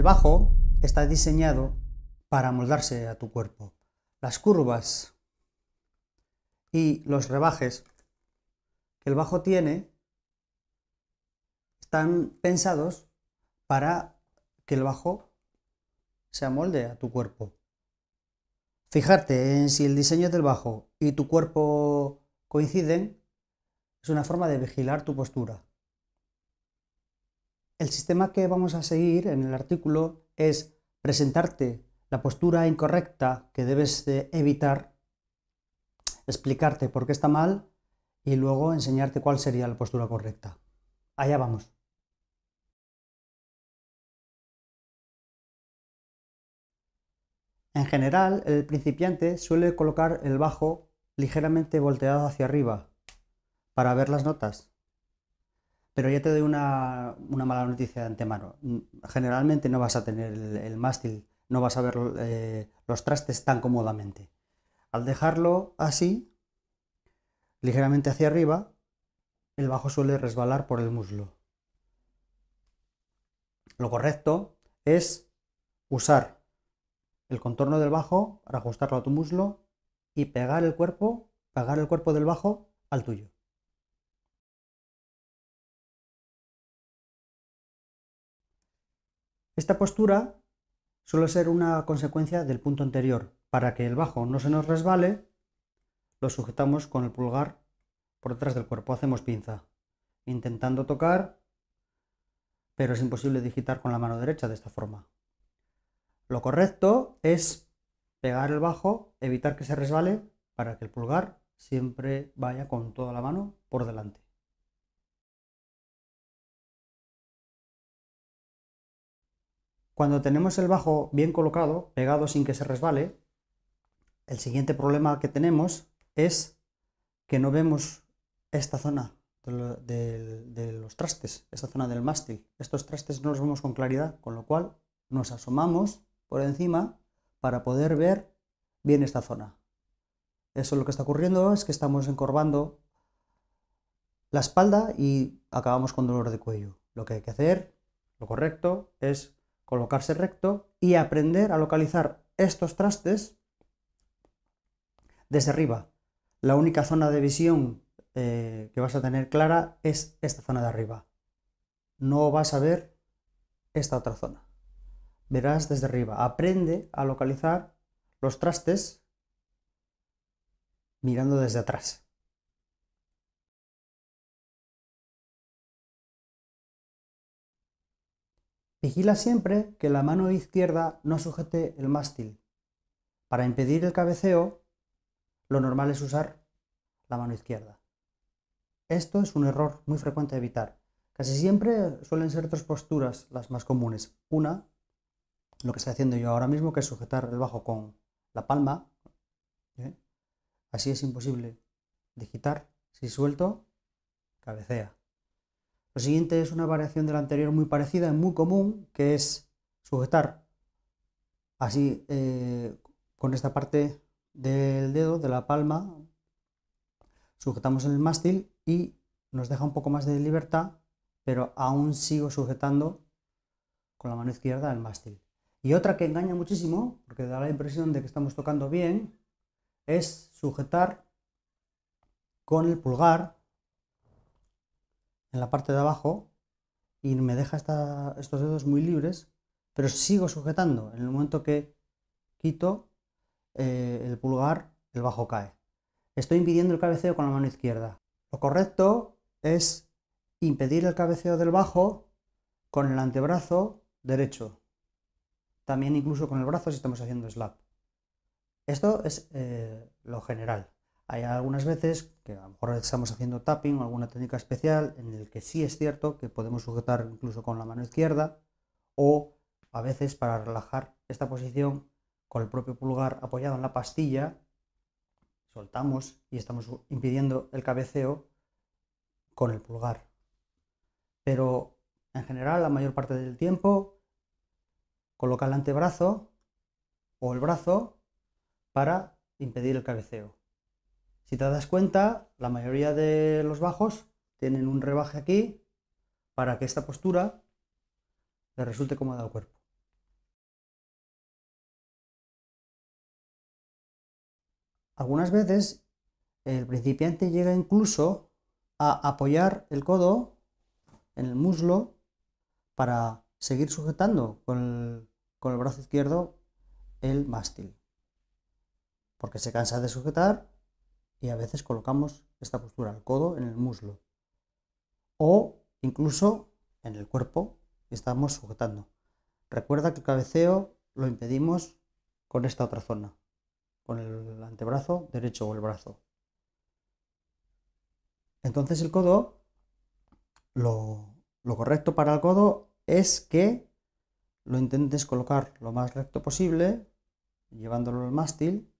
El bajo está diseñado para moldarse a tu cuerpo. Las curvas y los rebajes que el bajo tiene están pensados para que el bajo se amolde a tu cuerpo. Fijarte en si el diseño del bajo y tu cuerpo coinciden es una forma de vigilar tu postura. El sistema que vamos a seguir en el artículo es presentarte la postura incorrecta que debes evitar, explicarte por qué está mal y luego enseñarte cuál sería la postura correcta. Allá vamos. En general, el principiante suele colocar el bajo ligeramente volteado hacia arriba para ver las notas. Pero ya te doy una, mala noticia de antemano. Mm, generalmente no vas a tener el, mástil, no vas a ver eh, los trastes tan cómodamente. Al dejarlo así, ligeramente hacia arriba, el bajo suele resbalar por el muslo. Lo correcto es usar el contorno del bajo para ajustarlo a tu muslo y pegar el cuerpo, pegar el cuerpo del bajo al tuyo. Esta postura suele ser una consecuencia del punto anterior. Para que el bajo no se nos resbale, lo sujetamos con el pulgar por detrás del cuerpo. Hacemos pinza, intentando tocar, pero es imposible digitar con la mano derecha de esta forma. Lo correcto es pegar el bajo, evitar que se resbale, para que el pulgar siempre vaya con toda la mano por delante. Cuando tenemos el bajo bien colocado, pegado sin que se resbale, el siguiente problema que tenemos es que no vemos esta zona de, los trastes, esta zona del mástil. Estos trastes no los vemos con claridad, con lo cual nos asomamos por encima para poder ver bien esta zona. Eso lo que está ocurriendo es que estamos encorvando la espalda y acabamos con dolor de cuello. Lo que hay que hacer, lo correcto, es colocarse recto y aprender a localizar estos trastes desde arriba. La única zona de visión eh, que vas a tener clara es esta zona de arriba. No vas a ver esta otra zona. Verás desde arriba. Aprende a localizar los trastes mirando desde atrás. Vigila siempre que la mano izquierda no sujete el mástil. Para impedir el cabeceo, lo normal es usar la mano izquierda. Esto es un error muy frecuente de evitar. Casi siempre suelen ser tres posturas las más comunes. Una, lo que estoy haciendo yo ahora mismo, que es sujetar el bajo con la palma. ¿eh? Así es imposible digitar. Si suelto, cabecea siguiente es una variación de la anterior muy parecida, y muy común, que es sujetar así eh, con esta parte del dedo, de la palma, sujetamos el mástil y nos deja un poco más de libertad, pero aún sigo sujetando con la mano izquierda el mástil. Y otra que engaña muchísimo, porque da la impresión de que estamos tocando bien, es sujetar con el pulgar en la parte de abajo y me deja estos dedos muy libres, pero sigo sujetando. En el momento que quito eh, el pulgar, el bajo cae. Estoy impidiendo el cabeceo con la mano izquierda. Lo correcto es impedir el cabeceo del bajo con el antebrazo derecho. También incluso con el brazo si estamos haciendo slap. Esto es eh, lo general. Hay algunas veces que a lo mejor estamos haciendo tapping o alguna técnica especial en el que sí es cierto que podemos sujetar incluso con la mano izquierda o a veces para relajar esta posición con el propio pulgar apoyado en la pastilla, soltamos y estamos impidiendo el cabeceo con el pulgar. Pero en general la mayor parte del tiempo coloca el antebrazo o el brazo para impedir el cabeceo. Si te das cuenta, la mayoría de los bajos tienen un rebaje aquí para que esta postura le resulte cómoda al cuerpo. Algunas veces el principiante llega incluso a apoyar el codo en el muslo para seguir sujetando con el, con el brazo izquierdo el mástil, porque se cansa de sujetar y a veces colocamos esta postura, el codo en el muslo o incluso en el cuerpo que estamos sujetando. Recuerda que el cabeceo lo impedimos con esta otra zona, con el antebrazo derecho o el brazo. Entonces el codo, lo, lo correcto para el codo es que lo intentes colocar lo más recto posible, llevándolo al mástil,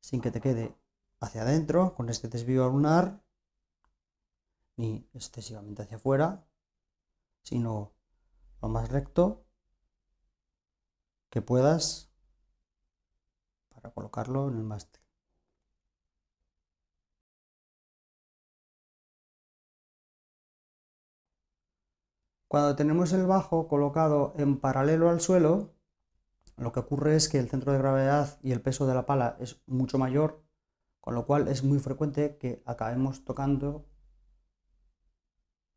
sin que te quede hacia adentro con este desvío lunar, ni excesivamente hacia afuera, sino lo más recto que puedas para colocarlo en el mástil. Cuando tenemos el bajo colocado en paralelo al suelo, lo que ocurre es que el centro de gravedad y el peso de la pala es mucho mayor con lo cual es muy frecuente que acabemos tocando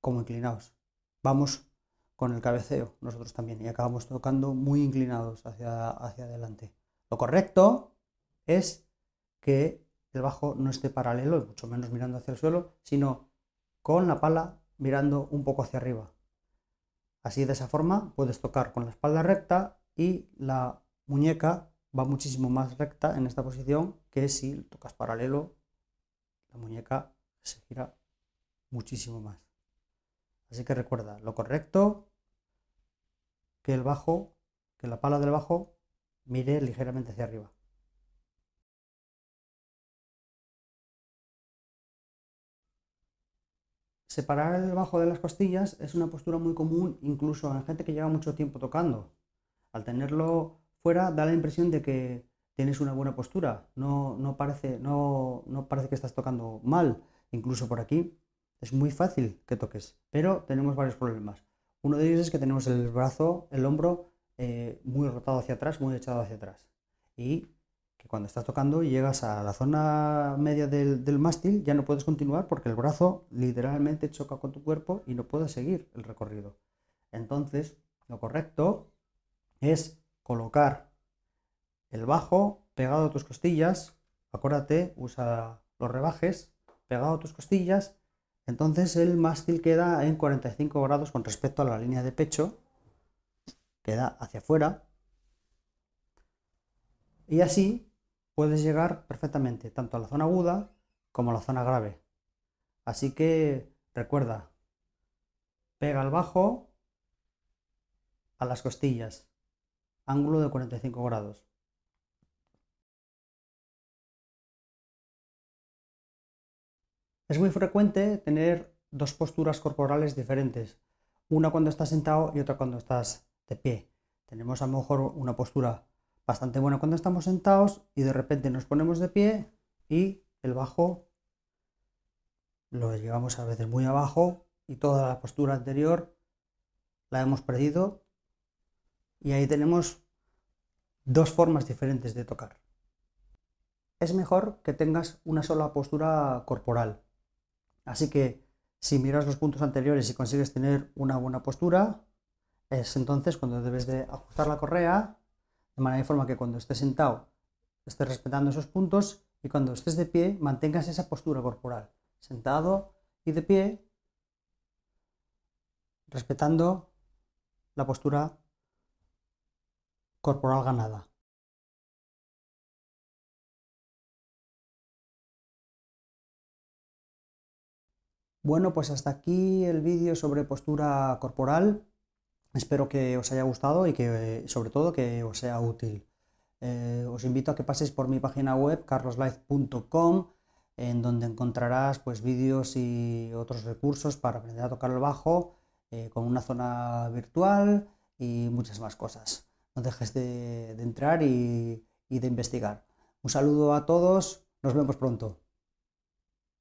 como inclinados. Vamos con el cabeceo nosotros también y acabamos tocando muy inclinados hacia, hacia adelante. Lo correcto es que el bajo no esté paralelo, mucho menos mirando hacia el suelo, sino con la pala mirando un poco hacia arriba. Así de esa forma puedes tocar con la espalda recta y la muñeca va muchísimo más recta en esta posición que si tocas paralelo, la muñeca se gira muchísimo más. Así que recuerda, lo correcto, que el bajo, que la pala del bajo mire ligeramente hacia arriba. Separar el bajo de las costillas es una postura muy común incluso en gente que lleva mucho tiempo tocando. Al tenerlo fuera da la impresión de que tienes una buena postura, no, no, parece, no, no parece que estás tocando mal, incluso por aquí es muy fácil que toques, pero tenemos varios problemas. Uno de ellos es que tenemos el brazo, el hombro eh, muy rotado hacia atrás, muy echado hacia atrás. Y que cuando estás tocando y llegas a la zona media del, del, mástil, ya no puedes continuar porque el brazo literalmente choca con tu cuerpo y no puedes seguir el recorrido. Entonces, lo correcto es colocar el bajo pegado a tus costillas, acuérdate, usa los rebajes, pegado a tus costillas, entonces el mástil queda en 45 grados con respecto a la línea de pecho, queda hacia afuera, y así puedes llegar perfectamente tanto a la zona aguda como a la zona grave. Así que recuerda, pega el bajo a las costillas ángulo de 45 grados. Es muy frecuente tener dos posturas corporales diferentes, una cuando estás sentado y otra cuando estás de pie. Tenemos a lo mejor una postura bastante buena cuando estamos sentados y de repente nos ponemos de pie y el bajo lo llevamos a veces muy abajo y toda la postura anterior la hemos perdido y ahí tenemos dos formas diferentes de tocar. Es mejor que tengas una sola postura corporal. Así que si miras los puntos anteriores y consigues tener una buena postura, es entonces cuando debes de ajustar la correa, de manera forma que cuando estés sentado estés respetando esos puntos y cuando estés de pie mantengas esa postura corporal, sentado y de pie, respetando la postura corporal ganada Bueno, pues hasta aquí el vídeo sobre postura corporal. Espero que os haya gustado y que sobre todo que os sea útil. Eh, os invito a que paséis por mi página web carloslife.com en donde encontrarás pues vídeos y otros recursos para aprender a tocar el bajo eh, con una zona virtual y muchas más cosas dejes de, entrar y de investigar. Un saludo a todos, nos vemos pronto.